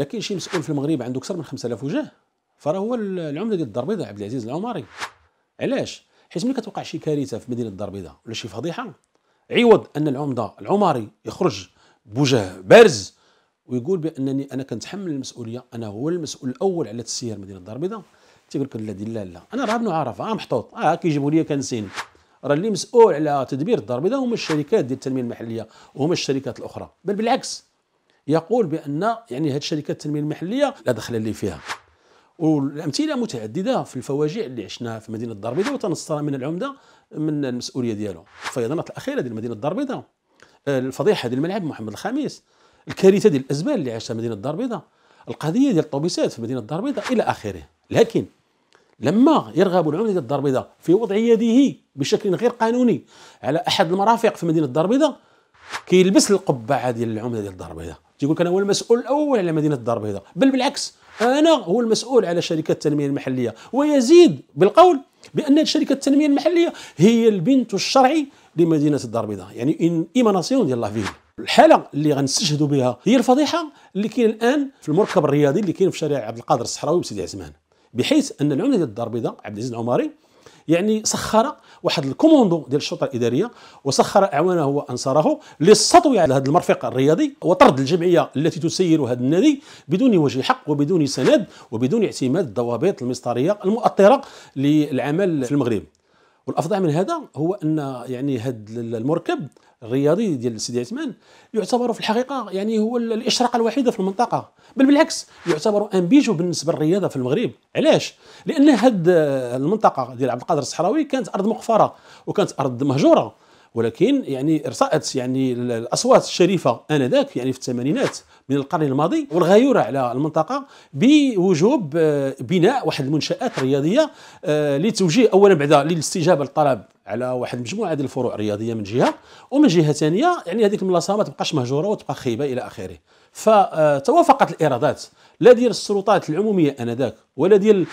لكن شي مسؤول في المغرب عنده اكثر من 5000 وجه فراه هو العمده ديال الدار البيضاء عبد العزيز العمري علاش حيت ملي كتوقع شي كارثه في مدينه الدار البيضاء ولا شي فضيحه عوض ان العمده العمري يخرج بوجه بارز ويقول بانني انا كنتحمل المسؤوليه انا هو المسؤول الاول على تسيير مدينه الدار البيضاء تيقول لك لا لا لا انا راه بن عرفه راه محطوط اه كيجيبوا لي كنسين راه اللي مسؤول على تدبير الدار البيضاء هما الشركات ديال التنميه المحليه وهما الشركات الاخرى بل بالعكس يقول بان يعني هذه الشركات التنميه المحليه لا دخل لي فيها والامثله متعدده في الفواجع اللي عشناها في مدينه الدار البيضاء وتنصر من العمده من المسؤوليه ديالو الفيضانات الاخيره ديال مدينه الدار البيضاء الفضيحه ديال الملعب محمد الخامس الكارثه ديال الازبال اللي عاشها مدينه الدار البيضاء القضيه ديال الطوبيسات في مدينه الدار البيضاء الى اخره لكن لما يرغب العمده ديال الدار البيضاء في وضع يده بشكل غير قانوني على احد المرافق في مدينه الدار البيضاء كيلبس القبعه ديال العمده ديال الدار البيضاء تيقول لك انا هو المسؤول الاول على مدينه الدار البيضاء بل بالعكس انا هو المسؤول على شركه التنميه المحليه ويزيد بالقول بان شركه التنميه المحليه هي البنت الشرعي لمدينه الدار البيضاء يعني ان ايماناسيون ديال الله فيه الحاله اللي غنستشهدوا بها هي الفضيحه اللي كاين الان في المركب الرياضي اللي كاين في شارع عبد القادر الصحراوي بسيدي عثمان بحيث ان العمده ديال الدار البيضاء عبد العزيز العمري يعني سخر واحد الكوموندو ديال الشرطه الاداريه وسخر اعوانه وانصاره للسطو على هذا المرفق الرياضي وطرد الجمعيه التي تسير هذا النادي بدون وجه حق وبدون سند وبدون اعتماد الضوابط المسطريه المؤطره للعمل في المغرب والافضل من هذا هو ان يعني هذا المركب الرياضي ديال سيدي عثمان يعتبر في الحقيقه يعني هو الاشراقه الوحيده في المنطقه بل بالعكس يعتبر ان بيجو بالنسبه للرياضه في المغرب علاش لان هاد المنطقه ديال عبد القادر الصحراوي كانت ارض مقفره وكانت ارض مهجوره ولكن يعني ارتأت يعني الاصوات الشريفه انذاك يعني في الثمانينات من القرن الماضي والغيوره على المنطقه بوجوب آه، بناء واحد المنشات رياضيه آه، لتوجيه اولا بعد للاستجابه للطلب على واحد مجموعه ديال الفروع الرياضيه من جهه ومن جهه ثانيه يعني هذيك الملاصه ما تبقاش مهجوره وتبقى خيبه الى اخره فتوافقت الايرادات لا ديال السلطات العموميه انذاك ولا ديال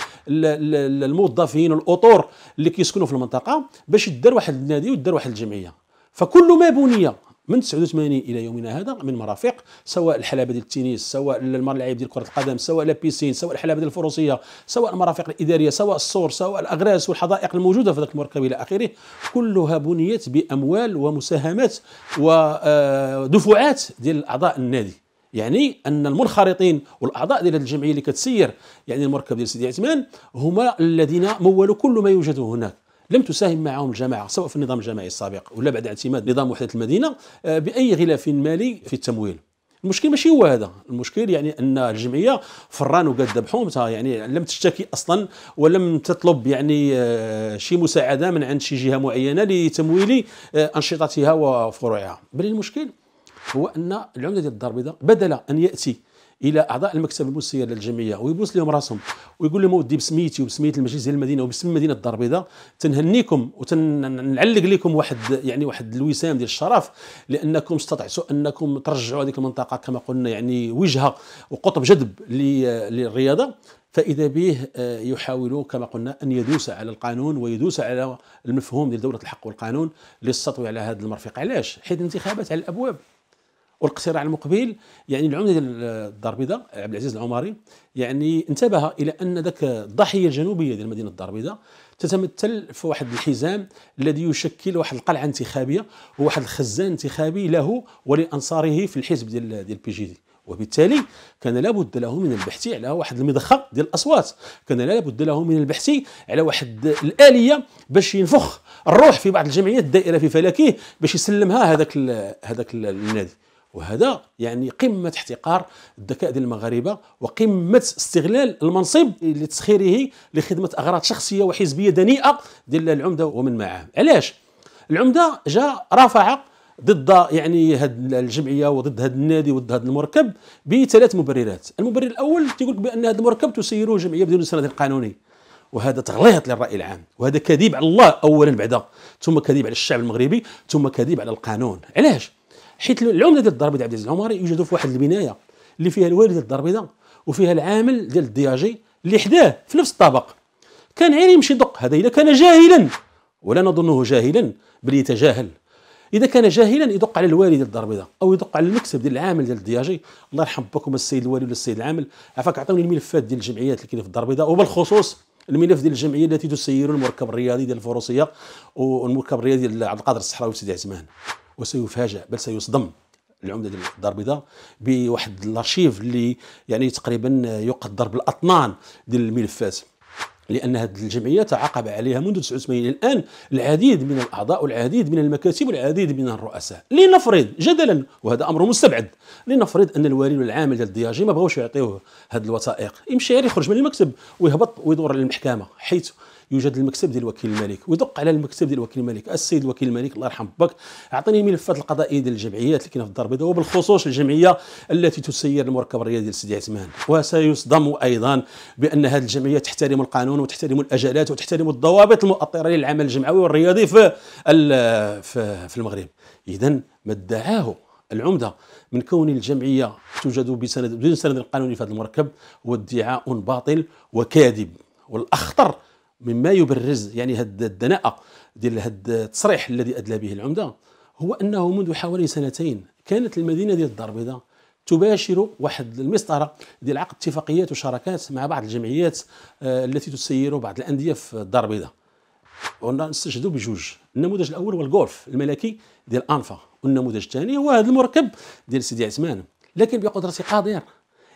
الموظفين الاطور اللي كيسكنوا في المنطقه باش دار واحد النادي ودار واحد الجمعيه فكل ما بني من 89 الى يومنا هذا من مرافق سواء الحلبه ديال التنس سواء الملاعب ديال كره القدم سواء لا بيسين سواء الحلبه ديال الفروسيه سواء المرافق الاداريه سواء السور سواء الاغراس والحدائق الموجوده في ذاك المركب الى اخره كلها بنيت باموال ومساهمات ودفعات آه، ديال اعضاء النادي يعني ان المنخرطين والاعضاء ديال الجمعيه اللي كتسير يعني المركب ديال سيدي عثمان هما الذين مولوا كل ما يوجد هناك لم تساهم معهم الجماعه سواء في النظام الجماعي السابق ولا بعد اعتماد نظام وحده المدينه آه، باي غلاف مالي في التمويل المشكل ماشي هو هذا المشكل يعني ان الجمعيه فران وقد ذبحومتها يعني لم تشتكي اصلا ولم تطلب يعني آه، شي مساعده من عند شي جهه معينه لتمويل آه، انشطتها وفروعها بل المشكل هو ان العمده ديال الدار البيضاء بدل ان ياتي الى اعضاء المكتب المسير للجمعيه ويبوس لهم راسهم ويقول لهم اودي بسميتي وبسميت المجلس ديال المدينه وباسم مدينه الدار البيضاء تنهنيكم وتنعلق لكم واحد يعني واحد الوسام ديال الشرف لانكم استطعتوا انكم ترجعوا هذيك المنطقه كما قلنا يعني وجهه وقطب جذب للرياضه فاذا به آه، يحاول كما قلنا ان يدوس على القانون ويدوس على المفهوم ديال دوله الحق والقانون للسطو على هذا المرفق علاش حيت الانتخابات على الابواب والاقتراع المقبل يعني العمده ديال الدار البيضاء عبد العزيز العماري يعني انتبه الى ان ذاك الضحيه الجنوبيه ديال مدينه الدار البيضاء تتمثل في واحد الحزام الذي يشكل واحد القلعه انتخابيه وواحد الخزان انتخابي له ولانصاره في الحزب ديال ديال بي جي دي وبالتالي كان لابد له من البحث على واحد المضخه ديال الاصوات كان لابد له من البحث على واحد الاليه باش ينفخ الروح في بعض الجمعيات الدائره في فلكه باش يسلمها هذاك هذاك النادي وهذا يعني قمه احتقار الذكاء ديال المغاربه وقمه استغلال المنصب لتسخيره لخدمه اغراض شخصيه وحزبيه دنيئه ديال العمده ومن معه علاش العمده جاء رافع ضد يعني هاد الجمعيه وضد هاد النادي وضد هاد المركب بثلاث مبررات المبرر الاول تيقول لك بان هاد المركب تسيره جمعية بدون سند قانوني وهذا تغليط للراي العام وهذا كذب على الله اولا بعدا ثم كذب على الشعب المغربي ثم كذب على القانون علاش حيت العمله ديال الدار البيضاء عبد العزيز العمري يوجد في واحد البنايه اللي فيها الوالد ديال الدار البيضاء وفيها العامل ديال الدياجي اللي حداه في نفس الطابق كان غير يمشي دق هذا اذا كان جاهلا ولا نظنه جاهلا بل يتجاهل اذا كان جاهلا يدق على الوالد ديال الدار البيضاء او يدق على المكتب ديال العامل ديال الدياجي الله يرحم بكم السيد الوالي ولا السيد العامل عفاك عطوني الملفات ديال الجمعيات اللي كاينه في الدار البيضاء وبالخصوص الملف ديال الجمعيه التي تسير المركب الرياضي ديال الفروسيه والمركب الرياضي ديال عبد القادر الصحراوي وسيدي عثمان وسيفاجأ بل سيصدم العمده ديال الدار البيضاء بواحد الارشيف اللي يعني تقريبا يقدر بالاطنان ديال الملفات لان هذه الجمعيه تعاقب عليها منذ 89 الان العديد من الاعضاء والعديد من المكاتب والعديد من الرؤساء لنفرض جدلا وهذا امر مستبعد لنفرض ان الوالي والعامل ديال الدياجي ما بغاوش يعطيوه هذه الوثائق يمشي غير يخرج من المكتب ويهبط ويدور للمحكمه حيث يوجد المكتب ديال الوكيل الملك ويدق على المكتب ديال الوكيل الملك السيد الوكيل الملك الله يرحم باك اعطيني الملفات القضائيه ديال الجمعيات اللي كاينه في الدار البيضاء وبالخصوص الجمعيه التي تسير المركب الرياضي ديال سيدي عثمان وسيصدم ايضا بان هذه الجمعيه تحترم القانون وتحترم الاجالات وتحترم الضوابط المؤطره للعمل الجمعوي والرياضي في في المغرب اذا ما ادعاه العمده من كون الجمعيه توجد بسند بدون سند قانوني في هذا المركب هو ادعاء باطل وكاذب والاخطر مما يبرز يعني هاد الدناءه ديال هاد التصريح الذي ادلى به العمده هو انه منذ حوالي سنتين كانت المدينه ديال الدار البيضاء تباشر واحد المسطره ديال عقد اتفاقيات وشراكات مع بعض الجمعيات آه، التي تسير بعض الانديه في الدار البيضاء ونستشهدوا بجوج النموذج الاول هو الجولف الملكي ديال انفا والنموذج الثاني هو هذا المركب ديال سيدي عثمان لكن بقدره قادر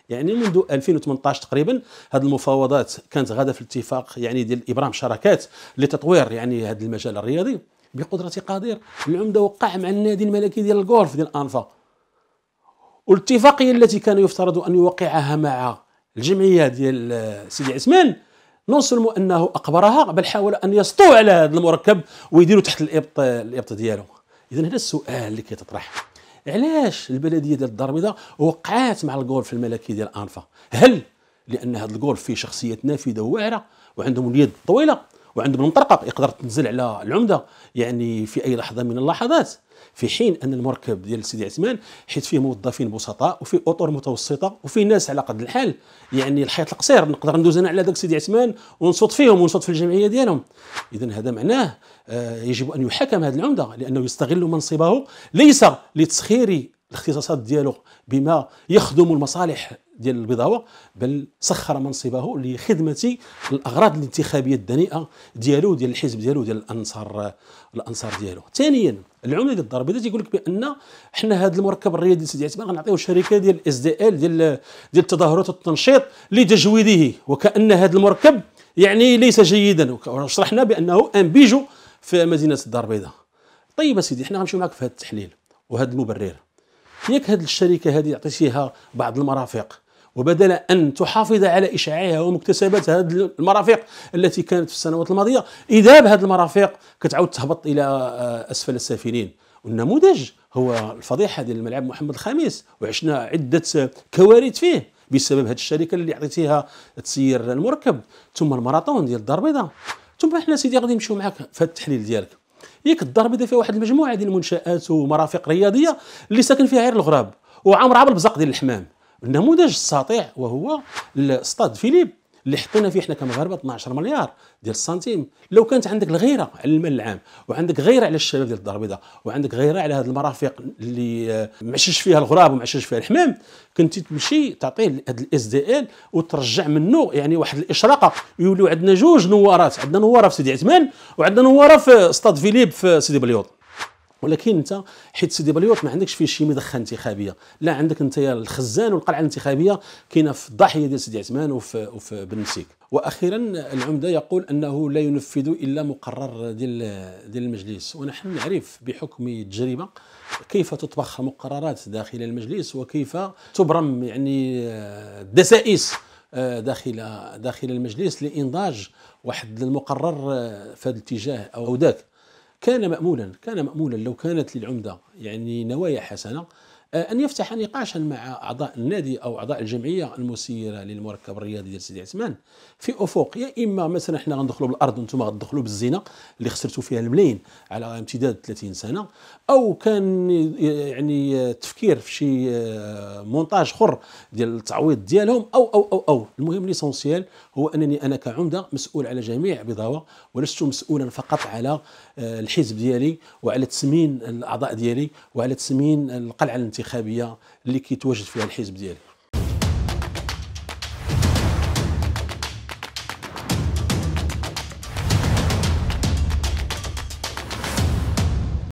يعني منذ 2018 تقريبا هذه المفاوضات كانت غادة في الاتفاق يعني ديال ابرام شراكات لتطوير يعني هذا المجال الرياضي بقدره قادر العمده وقع مع النادي الملكي ديال الجولف ديال انفا والاتفاقيه التي كان يفترض ان يوقعها مع الجمعيه ديال آه، سيدي عثمان نوصل انه اقبرها بل حاول ان يسطو على هذا المركب ويديروا تحت الابط آه، الابط ديالو اذا هذا السؤال اللي كيتطرح علاش البلديه ديال الدار البيضاء وقعات مع الجولف الملكي ديال انفا هل لان هذا الجولف فيه شخصيات نافذه وواعره وعندهم اليد الطويله وعندهم المطرقه يقدر تنزل على العمده يعني في اي لحظه من اللحظات في حين ان المركب ديال سيدي عثمان حيت فيه موظفين بسطاء وفيه اطر متوسطه وفيه ناس على قد الحال يعني الحيط القصير نقدر ندوز انا على ذاك سيدي عثمان ونصوت فيهم ونصوت في الجمعيه ديالهم اذا هذا معناه آه، يجب ان يحاكم هذا العمده لانه يستغل منصبه ليس لتسخير الاختصاصات ديالو بما يخدم المصالح ديال البيضاوه بل سخر منصبه لخدمه الاغراض الانتخابيه الدنيئه ديالو ديال الحزب ديالو ديال الانصار الانصار ديالو ثانيا العمله ديال الدار تيقول لك بان حنا هذا المركب الرياضي سيدي عثمان غنعطيو شركه ديال اس دي ال ديال ديال التظاهرات والتنشيط لتجويده وكان هذا المركب يعني ليس جيدا وشرحنا بانه ان بيجو في مدينه الدار البيضاء طيب سيدي حنا غنمشيو معك في هذا التحليل وهذا المبرر ياك هذه الشركه هذه عطيتيها بعض المرافق وبدل ان تحافظ على اشعاعها ومكتسبات هذه المرافق التي كانت في السنوات الماضيه اذا بهذه المرافق كتعاود تهبط الى آه، اسفل السافلين والنموذج هو الفضيحه ديال الملعب محمد الخامس وعشنا عده كوارث فيه بسبب هذه الشركه اللي عطيتيها تسير المركب ثم الماراثون ديال الدار البيضاء ثم احنا سيدي غادي نمشيو معاك في التحليل ديالك ياك الدار بدا فيها واحد المجموعه ديال المنشات ومرافق رياضيه اللي ساكن فيها غير الغراب وعامره بالبزاق ديال الحمام النموذج الساطع وهو الاستاد فيليب اللي حطينا فيه حنا كمغاربه 12 مليار ديال السنتيم لو كانت عندك الغيره على المال العام وعندك غيره على الشباب ديال الدار البيضاء وعندك غيره على هذه المرافق اللي آه، معشش فيها الغراب ومعشش فيها الحمام كنت تمشي تعطيه هذا الاس دي ال وترجع منه يعني واحد الاشراقه يوليو عندنا جوج نوارات عندنا نواره في سيدي عثمان وعندنا نواره في استاد فيليب في سيدي بليوط ولكن انت حيت سيدي بليوط ما عندكش فيه شي مدخه انتخابيه لا عندك انت الخزان والقلعه الانتخابيه كاينه في الضاحيه ديال سيدي عثمان وفي, وفي بنسيك واخيرا العمده يقول انه لا ينفذ الا مقرر ديال ديال المجلس ونحن نعرف بحكم التجربه كيف تطبخ مقررات داخل المجلس وكيف تبرم يعني الدسائس آه، آه، داخل داخل المجلس لانضاج واحد المقرر آه، في هذا الاتجاه او ذاك كان مأمولا كان مأمولا لو كانت للعمدة يعني نوايا حسنة آه، أن يفتح نقاشا مع أعضاء النادي أو أعضاء الجمعية المسيرة للمركب الرياضي ديال سيدي عثمان في أفق يا إما مثلا حنا غندخلوا بالأرض وانتم غتدخلوا بالزنا اللي خسرتوا فيها الملايين على امتداد 30 سنة أو كان يعني تفكير في شي آه، مونتاج اخر ديال التعويض ديالهم أو أو أو أو المهم ليسونسيال هو أنني أنا كعمدة مسؤول على جميع بضاوة ولست مسؤولا فقط على آه، الحزب ديالي وعلى تسمين الأعضاء ديالي وعلى تسمين القلعة الانتخابيه اللي كيتواجد فيها الحزب ديالي